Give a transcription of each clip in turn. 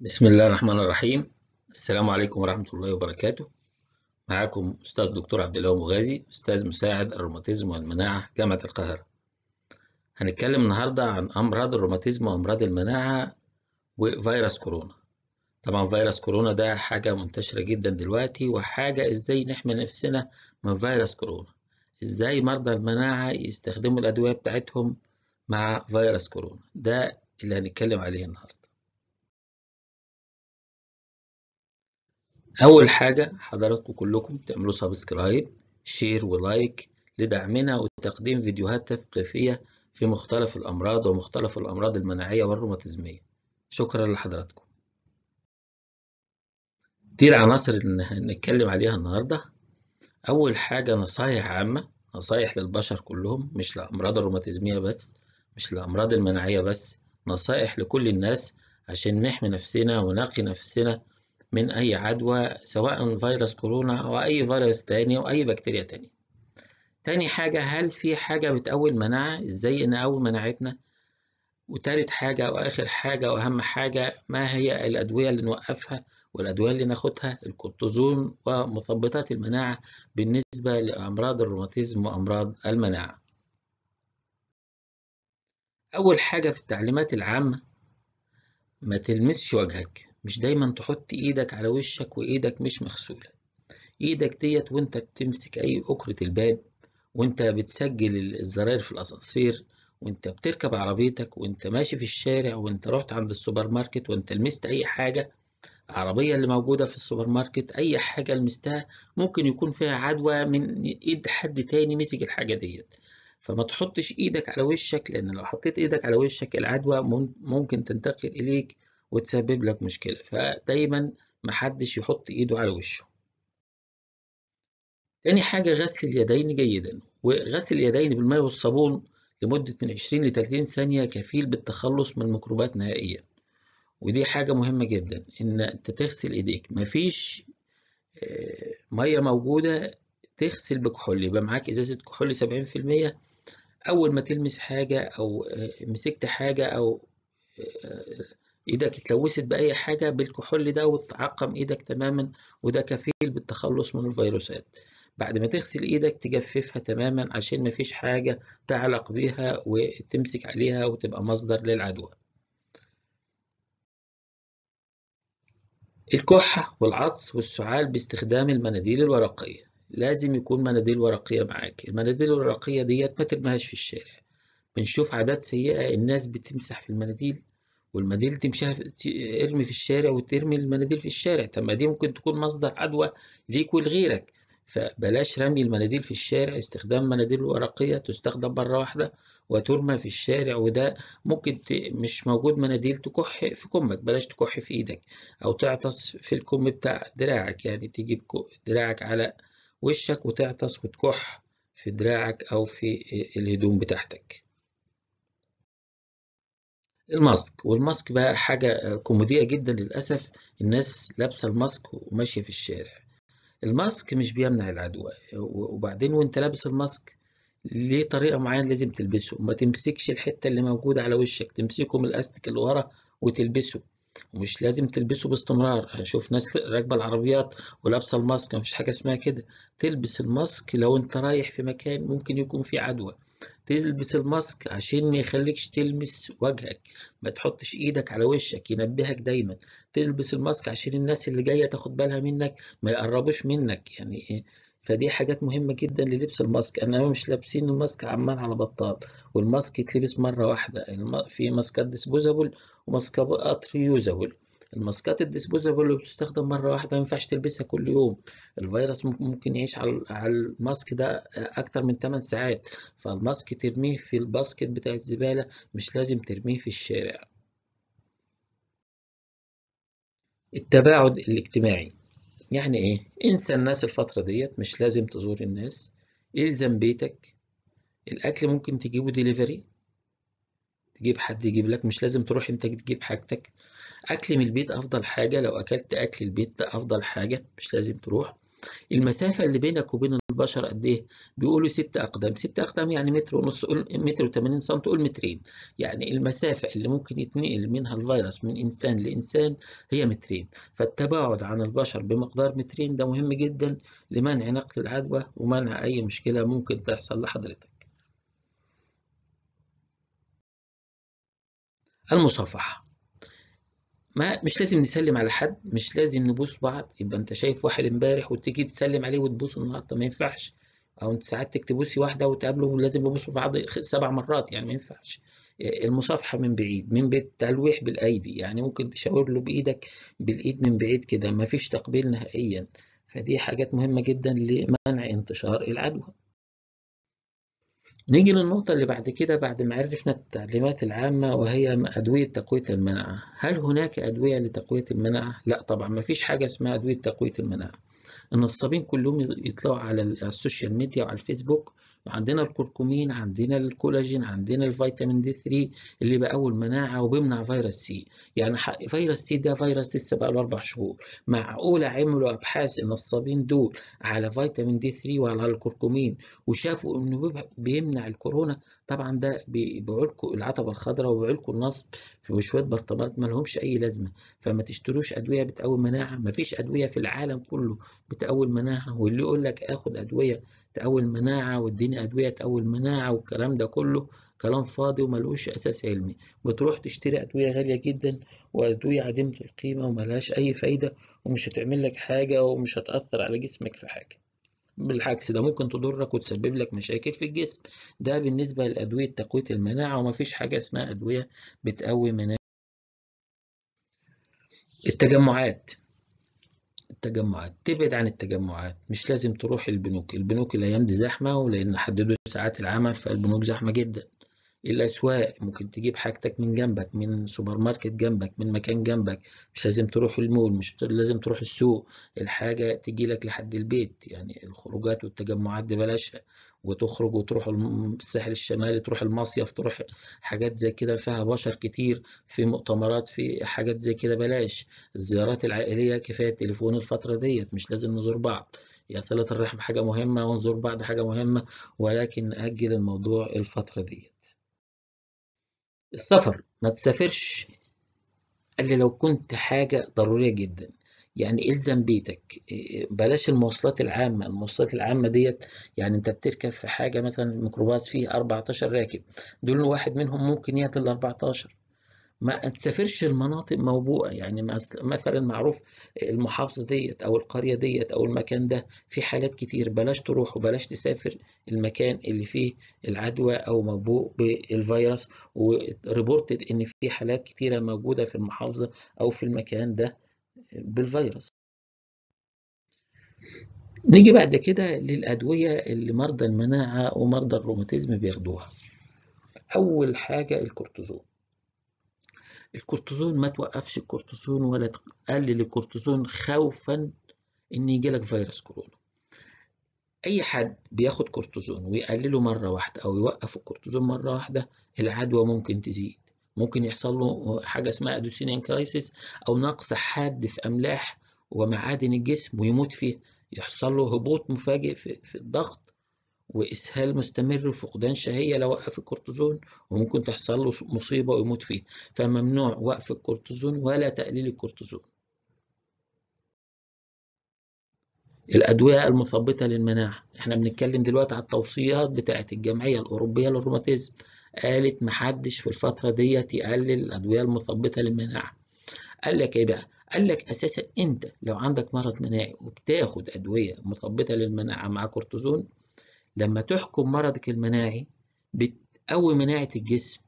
بسم الله الرحمن الرحيم السلام عليكم ورحمة الله وبركاته معاكم أستاذ دكتور عبد الله مغازي أستاذ مساعد الروماتيزم والمناعة جامعة القاهرة هنتكلم النهاردة عن أمراض الروماتيزم وأمراض المناعة وفيروس كورونا طبعا فيروس كورونا ده حاجة منتشرة جدا دلوقتي وحاجة إزاي نحمي نفسنا من فيروس كورونا إزاي مرضى المناعة يستخدموا الأدوية بتاعتهم مع فيروس كورونا ده اللي هنتكلم عليه النهاردة أول حاجة حضراتكم كلكم تعملوا سبسكرايب شير ولايك لدعمنا وتقديم فيديوهات تثقيفية في مختلف الأمراض ومختلف الأمراض المناعية والروماتيزمية شكرا لحضراتكم دي العناصر اللي هنتكلم عليها النهاردة أول حاجة نصايح عامة نصايح للبشر كلهم مش لأمراض الروماتيزمية بس مش لأمراض المناعية بس نصائح لكل الناس عشان نحمي نفسنا ونقي نفسنا من أي عدوى سواء فيروس كورونا أو أي فيروس تاني أو أي بكتيريا تانية تاني حاجة هل في حاجة بتقوي المناعة إزاي نقوي مناعتنا وتالت حاجة وآخر حاجة وأهم حاجة ما هي الأدوية اللي نوقفها والأدوية اللي ناخدها الكورتيزون ومثبطات المناعة بالنسبة لأمراض الروماتيزم وأمراض المناعة أول حاجة في التعليمات العامة ما تلمسش وجهك مش دايما تحط ايدك على وشك وايدك مش مغسولة ايدك ديت وانت بتمسك اي اكرة الباب وانت بتسجل الزراير في الاسانسير وانت بتركب عربيتك وانت ماشي في الشارع وانت رحت عند السوبر ماركت وانت لمست اي حاجة العربية اللي موجودة في السوبر ماركت أي حاجة لمستها ممكن يكون فيها عدوى من إيد حد تاني مسك الحاجة ديت فما تحطش إيدك على وشك لأن لو حطيت إيدك على وشك العدوى ممكن تنتقل إليك وتسبب لك مشكلة فدايما محدش يحط ايده على وشه تاني حاجة غسل اليدين جيدا وغسل اليدين بالماء والصابون لمدة من 20 ل 30 ثانية كفيل بالتخلص من الميكروبات نهائيا ودي حاجة مهمة جدا إن أنت تغسل إيديك مفيش آه، مية موجودة تغسل بكحول يبقى معاك إزازة كحول 70% أول ما تلمس حاجة أو آه، مسكت حاجة أو آه، ايدك اتلوثت باي حاجه بالكحول ده وتعقم ايدك تماما وده كفيل بالتخلص من الفيروسات بعد ما تغسل ايدك تجففها تماما عشان مفيش حاجه تعلق بيها وتمسك عليها وتبقى مصدر للعدوى الكحة والعطس والسعال باستخدام المناديل الورقية لازم يكون مناديل ورقية معاك المناديل الورقية ديت ما ترميهاش في الشارع بنشوف عادات سيئة الناس بتمسح في المناديل والمناديل تمشيها ارمي في الشارع وترمي المناديل في الشارع طب ما دي ممكن تكون مصدر عدوى ليك ولغيرك فبلاش رمي المناديل في الشارع استخدام مناديل ورقية تستخدم مرة واحدة وترمى في الشارع وده ممكن مش موجود مناديل تكح في كمك بلاش تكح في ايدك او تعطس في الكم بتاع دراعك يعني تجيب دراعك على وشك وتعطس وتكح في دراعك او في الهدوم بتاعتك الماسك والماسك بقى حاجة كوميدية جدا للأسف الناس لابسة الماسك وماشية في الشارع الماسك مش بيمنع العدوى وبعدين وانت لابس الماسك ليه طريقة معينة لازم تلبسه ما تمسكش الحتة اللي موجودة على وشك تمسكه من الأستك اللي ورا وتلبسه ومش لازم تلبسه باستمرار اشوف ناس راكبه العربيات ولابسه الماسك مفيش حاجه اسمها كده تلبس الماسك لو انت رايح في مكان ممكن يكون فيه عدوى تلبس الماسك عشان ما يخليكش تلمس وجهك ما تحطش ايدك على وشك ينبهك دايما تلبس الماسك عشان الناس اللي جايه تاخد بالها منك ما يقربوش منك يعني إيه؟ فدي حاجات مهمه جدا للبس الماسك انا مش لابسين الماسك عمال على بطال والماسك يتلبس مره واحده في ماسكات ديسبوزابل وماسكات ريوزابل الماسكات الديسبوزابل اللي بتستخدم مرة واحدة ما ينفعش تلبسها كل يوم الفيروس ممكن يعيش على الماسك ده أكتر من 8 ساعات فالماسك ترميه في الباسكت بتاع الزبالة مش لازم ترميه في الشارع التباعد الاجتماعي يعني ايه انسى الناس الفترة ديت مش لازم تزور الناس الزم بيتك الاكل ممكن تجيبه ديليفري تجيب حد يجيب لك مش لازم تروح انت تجيب حاجتك أكل من البيت أفضل حاجة لو أكلت أكل البيت ده أفضل حاجة مش لازم تروح المسافة اللي بينك وبين البشر قد إيه؟ بيقولوا ست أقدام، ست أقدام يعني متر ونص قول متر و80 سم قول مترين، يعني المسافة اللي ممكن يتنقل منها الفيروس من إنسان لإنسان هي مترين، فالتباعد عن البشر بمقدار مترين ده مهم جدا لمنع نقل العدوى ومنع أي مشكلة ممكن تحصل لحضرتك. المصافحة ما مش لازم نسلم على حد مش لازم نبوس بعض يبقى انت شايف واحد امبارح وتيجي تسلم عليه وتبوسه النهارده ما ينفعش او انت ساعات تبوسي واحده وتقابله لازم تبوسوا بعض سبع مرات يعني ما ينفعش المصافحه من بعيد من بيت تلويح بالايدي يعني ممكن تشاور له بايدك بالايد من بعيد كده ما فيش تقبيل نهائيا فدي حاجات مهمه جدا لمنع انتشار العدوى نيجي للنقطة اللي بعد كده بعد ما عرفنا التعليمات العامة وهي أدوية تقوية المناعة هل هناك أدوية لتقوية المناعة؟ لا طبعا ما فيش حاجة اسمها أدوية تقوية المناعة النصابين كلهم يطلعوا على السوشيال ميديا وعلى الفيسبوك عندنا الكركمين عندنا الكولاجين عندنا الفيتامين دي 3 اللي بقوي المناعه وبيمنع فيروس سي يعني فيروس سي ده فيروس لسه بقى له اربع شهور معقوله عملوا ابحاث النصابين دول على فيتامين دي 3 وعلى الكركمين وشافوا انه بيمنع الكورونا طبعا ده بيبيعولكوا العتبه الخضراء وبيبيعولكوا النصب في شويه برطمانات ما لهمش اي لازمه فما تشتروش ادويه بتقوي مناعه ما فيش ادويه في العالم كله بتقوي المناعه واللي يقول لك اخد ادويه تقوي المناعة واديني أدوية تقوي المناعة والكلام ده كله كلام فاضي وملوش أساس علمي بتروح تشتري أدوية غالية جدا وأدوية عديمة القيمة وملهاش أي فايدة ومش هتعمل لك حاجة ومش هتأثر على جسمك في حاجة بالعكس ده ممكن تضرك وتسبب لك مشاكل في الجسم ده بالنسبة لأدوية تقوية المناعة ومفيش حاجة اسمها أدوية بتقوي مناعة التجمعات التجمعات تبعد عن التجمعات مش لازم تروح البنوك البنوك الايام دي زحمه ولان حددوا ساعات العمل فالبنوك زحمه جدا الاسواق ممكن تجيب حاجتك من جنبك من سوبر ماركت جنبك من مكان جنبك مش لازم تروح المول مش لازم تروح السوق الحاجه تجي لك لحد البيت يعني الخروجات والتجمعات دي بلاشها وتخرج وتروح الساحل الشمالي تروح المصيف تروح حاجات زي كده فيها بشر كتير في مؤتمرات في حاجات زي كده بلاش الزيارات العائلية كفاية تليفون الفترة ديت مش لازم نزور بعض يا صلة الرحم حاجة مهمة ونزور بعض حاجة مهمة ولكن نأجل الموضوع الفترة ديت السفر ما تسافرش قال لي لو كنت حاجة ضرورية جدا يعني الزم بيتك بلاش المواصلات العامه المواصلات العامه ديت يعني انت بتركب في حاجه مثلا ميكروباص فيه 14 راكب دول واحد منهم ممكن يقتل ال 14 ما تسافرش المناطق موبوءه يعني مثلا معروف المحافظه ديت او القريه ديت او المكان ده في حالات كتير بلاش تروح وبلاش تسافر المكان اللي فيه العدوى او موبوء بالفيروس وريبورتد ان في حالات كتيره موجوده في المحافظه او في المكان ده بالفيروس نيجي بعد كده للأدوية اللي مرضى المناعة ومرضى الروماتيزم بياخدوها أول حاجة الكورتيزون الكورتيزون ما توقفش الكورتيزون ولا تقلل الكورتيزون خوفا إن يجيلك فيروس كورونا أي حد بياخد كورتيزون ويقلله مرة واحدة أو يوقف الكورتيزون مرة واحدة العدوى ممكن تزيد ممكن يحصل له حاجة اسمها أدوسينيان كرايسيس أو نقص حاد في أملاح ومعادن الجسم ويموت فيه يحصل له هبوط مفاجئ في, في الضغط وإسهال مستمر وفقدان شهية لو وقف الكورتيزون وممكن تحصل له مصيبة ويموت فيه فممنوع وقف الكورتيزون ولا تقليل الكورتيزون الأدوية المثبطة للمناعة احنا بنتكلم دلوقتي على التوصيات بتاعة الجمعية الأوروبية للروماتيزم قالت محدش في الفترة ديت يقلل الأدوية المثبطة للمناعة قال لك ايه بقى قال لك اساسا انت لو عندك مرض مناعي وبتاخد ادويه مثبطه للمناعه مع كورتيزون لما تحكم مرضك المناعي بتقوي مناعه الجسم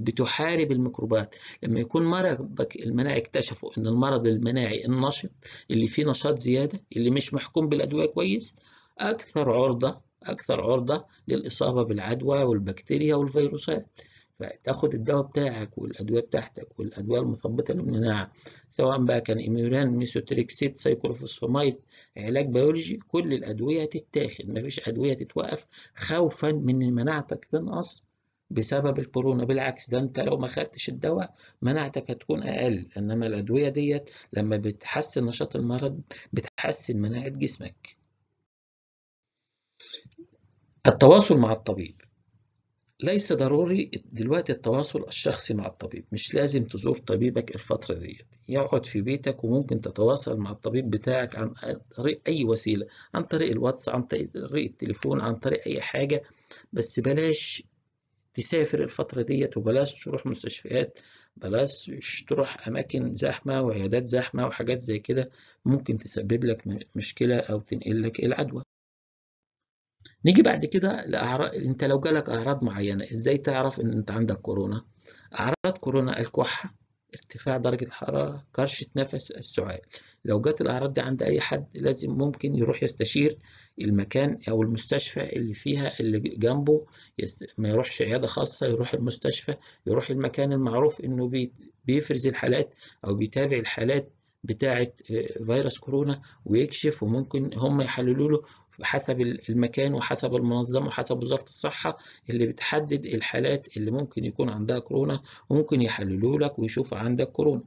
بتحارب الميكروبات لما يكون مرضك المناعي اكتشفوا ان المرض المناعي النشط اللي فيه نشاط زياده اللي مش محكوم بالادويه كويس اكثر عرضه أكثر عرضة للإصابة بالعدوى والبكتيريا والفيروسات فتاخد الدواء بتاعك والادويه بتاعتك والادويه المثبطه للمناعه سواء بقى كان إيميوران ميسوتريكسيت سايكلوفوسفامايد علاج بيولوجي كل الادويه تتاخد مفيش ادويه تتوقف خوفا من ان مناعتك تنقص بسبب الكورونا بالعكس ده انت لو ما خدتش الدواء مناعتك هتكون اقل انما الادويه ديت لما بتحسن نشاط المرض بتحسن مناعه جسمك التواصل مع الطبيب ليس ضروري دلوقتي التواصل الشخصي مع الطبيب مش لازم تزور طبيبك الفترة ديت يقعد في بيتك وممكن تتواصل مع الطبيب بتاعك عن طريق أي وسيلة عن طريق الواتس عن طريق التليفون عن طريق أي حاجة بس بلاش تسافر الفترة ديت وبلاش تروح مستشفيات بلاش تروح أماكن زحمة وعيادات زحمة وحاجات زي كده ممكن تسبب لك مشكلة أو تنقل لك العدوى نيجي بعد كده لأعراض انت لو جالك اعراض معينه ازاي تعرف ان انت عندك كورونا اعراض كورونا الكحه ارتفاع درجه الحراره كرشه نفس السعال لو جت الاعراض دي عند اي حد لازم ممكن يروح يستشير المكان او المستشفى اللي فيها اللي جنبه يست... ما يروحش عياده خاصه يروح المستشفى يروح المكان المعروف انه بي... بيفرز الحالات او بيتابع الحالات بتاعة آه، فيروس كورونا ويكشف وممكن هم يحللوا له حسب المكان وحسب المنظمة وحسب وزارة الصحة اللي بتحدد الحالات اللي ممكن يكون عندها كورونا وممكن يحللوا لك ويشوفوا عندك كورونا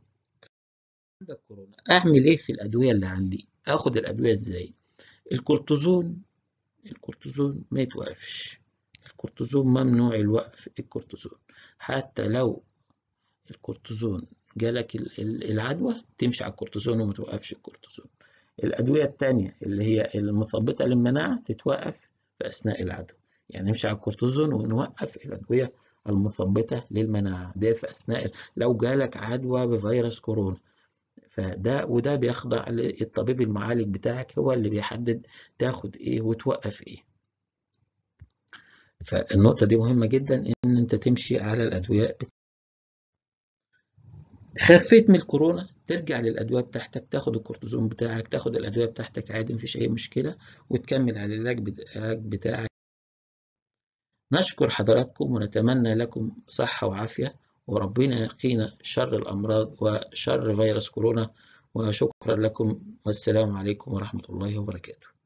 عندك كورونا أعمل إيه في الأدوية اللي عندي؟ آخد الأدوية إزاي؟ الكورتيزون الكورتيزون ما يتوقفش الكورتيزون ممنوع الوقف الكورتيزون حتى لو الكورتيزون جالك العدوى تمشي على الكورتيزون وما توقفش الكورتيزون الأدوية الثانية اللي هي المثبطة للمناعة تتوقف في أثناء العدوى يعني نمشي على الكورتيزون ونوقف الأدوية المثبطة للمناعة ده في أثناء لو جالك عدوى بفيروس كورونا فده وده بيخضع للطبيب المعالج بتاعك هو اللي بيحدد تاخد ايه وتوقف ايه فالنقطة دي مهمة جدا ان انت تمشي على الادوية خفيت من الكورونا ترجع للادويه بتاعتك تاخد الكورتيزون بتاعك تاخد الادويه بتاعتك عادي مفيش اي مشكله وتكمل على العلاج بتاعك, نشكر حضراتكم ونتمنى لكم صحه وعافيه وربنا يقينا شر الامراض وشر فيروس كورونا وشكرا لكم والسلام عليكم ورحمه الله وبركاته